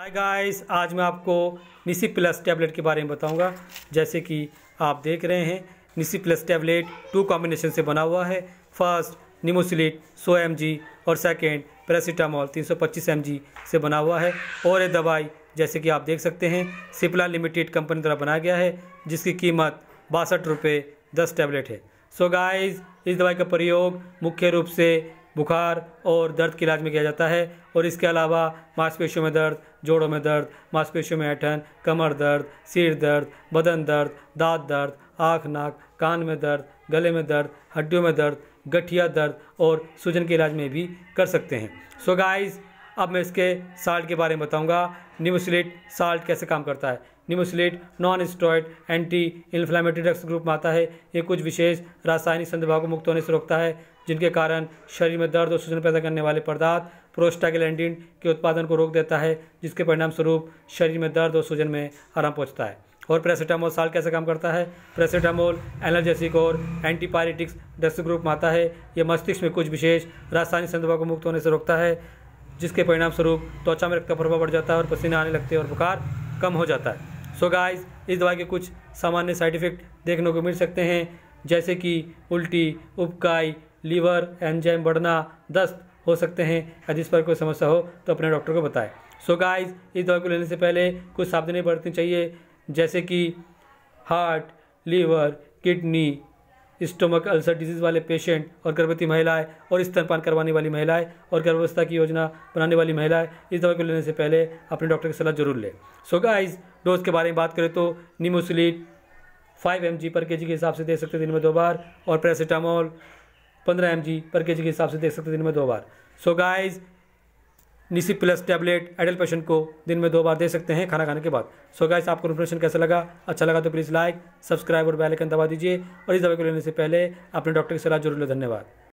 hi guys आज मैं आपको निसी प्लस टैबलेट के बारे में बताऊंगा जैसे कि आप देख रहे हैं Nicip plus tablet two combination से बना हुआ है फर्स्ट निमोसिलिट 100 एम और सेकंड पैरासीटामोल 325 एम से बना हुआ है और ये दवाई जैसे कि आप देख सकते हैं सिप्ला लिमिटेड कंपनी द्वारा बनाया गया है जिसकी कीमत बासठ रुपये दस टैबलेट है सो so गाइस इस दवाई का प्रयोग मुख्य रूप से बुखार और दर्द के इलाज में किया जाता है और इसके अलावा मांसपेशियों में दर्द जोड़ों में दर्द मांसपेशियों में ऐठन कमर दर्द सिर दर्द बदन दर्द दांत दर्द आँख नाक कान में दर्द गले में दर्द हड्डियों में दर्द गठिया दर्द और सूजन के इलाज में भी कर सकते हैं सो so अब मैं इसके साल्ट के बारे में बताऊंगा निमोसिलेट साल्ट कैसे काम करता है nimesulide non steroid anti inflammatory drugs group में आता है ये कुछ विशेष रासायनिक संदभाव को मुक्त होने से रोकता है जिनके कारण शरीर में दर्द और सूजन पैदा करने वाले पदार्थ प्रोस्टागलैंडिन के उत्पादन को रोक देता है जिसके परिणाम स्वरूप शरीर में दर्द और सूजन में आराम पहुँचता है और प्रेसिटामोल साल कैसे काम करता है प्रेसिटामोल एनर्जेसिक और एंटीपायरेटिक्स ड्रग्स ग्रुप में आता है यह मस्तिष्क में कुछ विशेष रासायनिक संदभाव को मुक्त होने से रोकता है जिसके परिणाम स्वरूप त्वचा में रक्त का प्रभाव बढ़ जाता है और पसीना आने लगते हैं और बुखार कम हो जाता है सो so गाइस इस दवाई के कुछ सामान्य साइड इफ़ेक्ट देखने को मिल सकते हैं जैसे कि उल्टी उपकाई लीवर एंजाइम बढ़ना दस्त हो सकते हैं यदि इस पर कोई समस्या हो तो अपने डॉक्टर को बताएं सो so गाइस इस दवाई को लेने से पहले कुछ सावधानी बरतनी चाहिए जैसे कि heart liver kidney stomach ulcer disease वाले पेशेंट और गर्भवती महिलाएं और स्तनपान करवाने वाली महिलाएं और गर्भवस्था की योजना बनाने वाली महिलाएं इस दवा को लेने से पहले अपने डॉक्टर की सलाह जरूर लें सो गाइस डोज के बारे में बात करें तो नीमोसिलिट फाइव एम पर के के हिसाब से दे सकते दिन में दो बार और पैरासीटामोल पंद्रह एम पर के के हिसाब से दे सकते दिन में दो बार so guys Nicip plus tablet adult patient को दिन में दो बार दे सकते हैं खाना खाने के बाद सो गाइस आपको इन्फॉर्मेशन कैसा लगा अच्छा लगा तो प्लीज़ लाइक सब्सक्राइब और बेल आइकन दबा दीजिए और इस दवा को लेने से पहले अपने डॉक्टर की सलाह जरूर लें धन्यवाद